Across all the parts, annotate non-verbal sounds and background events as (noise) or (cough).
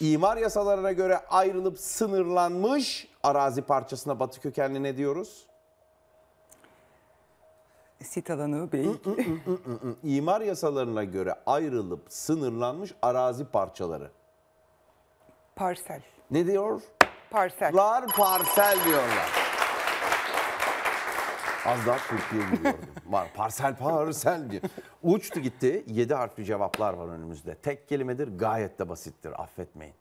İmar yasalarına göre ayrılıp sınırlanmış arazi parçasına batı kökenli ne diyoruz? Sit alanı beyik. imar yasalarına göre ayrılıp sınırlanmış arazi parçaları. Parsel. Ne diyor? Parsel. Lar parsel diyorlar. Az daha Türkiye biliyordum. (laughs) Var parsel parsel diye. Uçtu gitti. Yedi harfli cevaplar var önümüzde. Tek kelimedir gayet de basittir. Affetmeyin.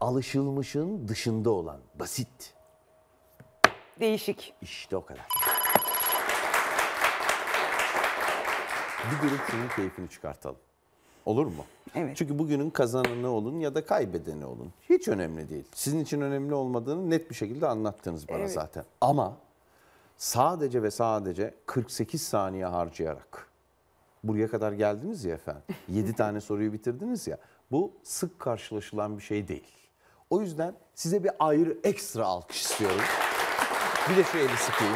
Alışılmışın dışında olan basit. Değişik. İşte o kadar. Bir grup keyfini çıkartalım. Olur mu? Evet. Çünkü bugünün kazananı olun ya da kaybedeni olun. Hiç önemli değil. Sizin için önemli olmadığını net bir şekilde anlattınız bana evet. zaten. Ama sadece ve sadece 48 saniye harcayarak buraya kadar geldiniz ya efendim. 7 (laughs) tane soruyu bitirdiniz ya. Bu sık karşılaşılan bir şey değil. O yüzden size bir ayrı ekstra alkış istiyorum. Bir de şu eli sıkayım.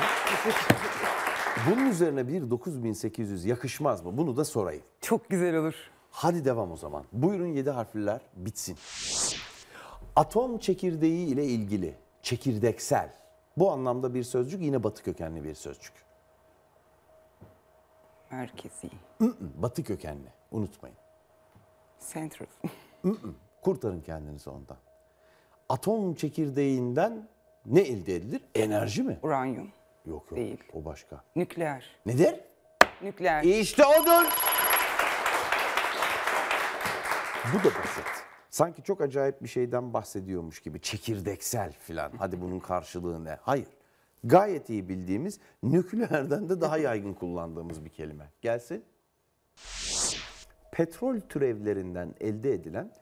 (laughs) Bunun üzerine bir 9800 yakışmaz mı? Bunu da sorayım. Çok güzel olur. Hadi devam o zaman. Buyurun 7 harfliler bitsin. Atom çekirdeği ile ilgili çekirdeksel. Bu anlamda bir sözcük yine batı kökenli bir sözcük. Merkezi. batı kökenli. Unutmayın. Central. Kurtarın kendinizi ondan. Atom çekirdeğinden ne elde edilir? Enerji mi? Uranyum. Yok yok. Değil. O başka. Nükleer. Nedir? Nükleer. İşte odur. Bu da basit. Sanki çok acayip bir şeyden bahsediyormuş gibi çekirdeksel filan. Hadi bunun karşılığı ne? Hayır. Gayet iyi bildiğimiz nükleerden de daha yaygın kullandığımız bir kelime. Gelsin. Petrol türevlerinden elde edilen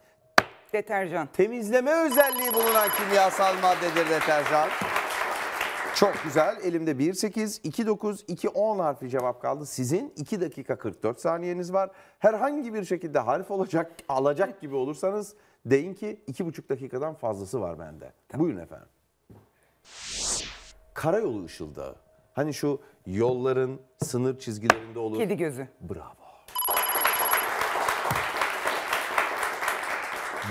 Deterjan. temizleme özelliği bulunan kimyasal maddedir deterjan. Çok güzel. Elimde 1.8, 2.9, 2.10 harfi cevap kaldı. Sizin 2 dakika 44 saniyeniz var. Herhangi bir şekilde harf olacak, alacak gibi olursanız deyin ki 2.5 dakikadan fazlası var bende. Tamam. Buyurun efendim. Karayolu ışıldağı. Hani şu yolların sınır çizgilerinde olur. Kedi gözü. Bravo.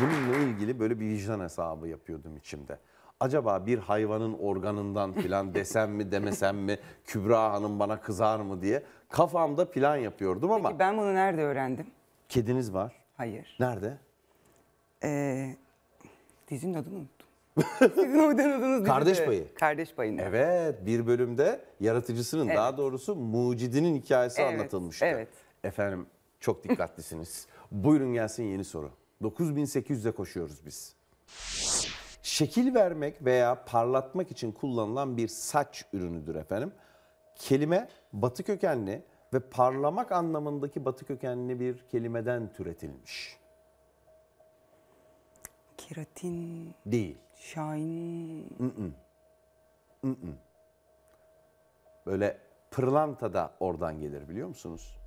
Bununla ilgili böyle bir vicdan hesabı yapıyordum içimde. Acaba bir hayvanın organından filan desem mi demesem mi Kübra Hanım bana kızar mı diye kafamda plan yapıyordum ama Peki ben bunu nerede öğrendim? kediniz var. Hayır. Nerede? Ee, dizinin adını unuttum. (laughs) Sizin oynadığınız dizi Kardeş de- Payı. Kardeş payını. Evet bir bölümde yaratıcısının daha doğrusu mucidinin hikayesi Evet, anlatılmıştı. evet. Efendim çok dikkatlisiniz. Buyurun gelsin yeni soru. 9800'e koşuyoruz biz. Şekil vermek veya parlatmak için kullanılan bir saç ürünüdür efendim. Kelime batı kökenli ve parlamak anlamındaki batı kökenli bir kelimeden türetilmiş. Keratin... Değil. Şahin... Mm -mm. Mm -mm. Böyle pırlanta da oradan gelir biliyor musunuz?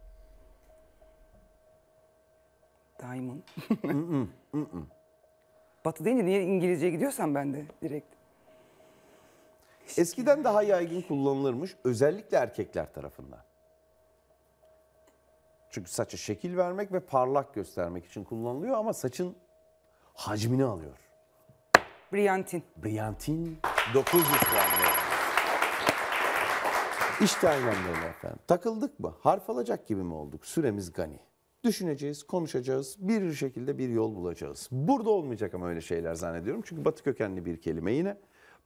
Diamond. mm -mm, Batı deyince niye İngilizce gidiyorsan ben de direkt. Eskiden daha yaygın kullanılırmış özellikle erkekler tarafından. Çünkü saça şekil vermek ve parlak göstermek için kullanılıyor ama saçın hacmini alıyor. Briantin. Briantin 900 puan İşte aynen böyle efendim. Takıldık mı? Harf alacak gibi mi olduk? Süremiz gani düşüneceğiz, konuşacağız, bir şekilde bir yol bulacağız. Burada olmayacak ama öyle şeyler zannediyorum. Çünkü batı kökenli bir kelime yine.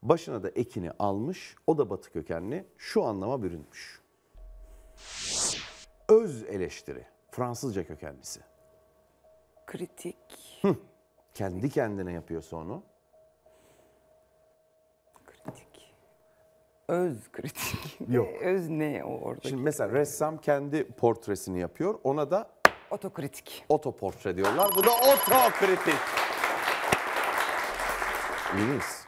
Başına da ekini almış, o da batı kökenli, şu anlama bürünmüş. Öz eleştiri, Fransızca kökenlisi. Kritik. Hı. Kendi kendine yapıyorsa onu. Kritik. Öz kritik. Yok. Öz ne o orada? Şimdi mesela ressam kendi portresini yapıyor. Ona da Otokritik. Otoportre diyorlar. Bu da otokritik. İyiyiz.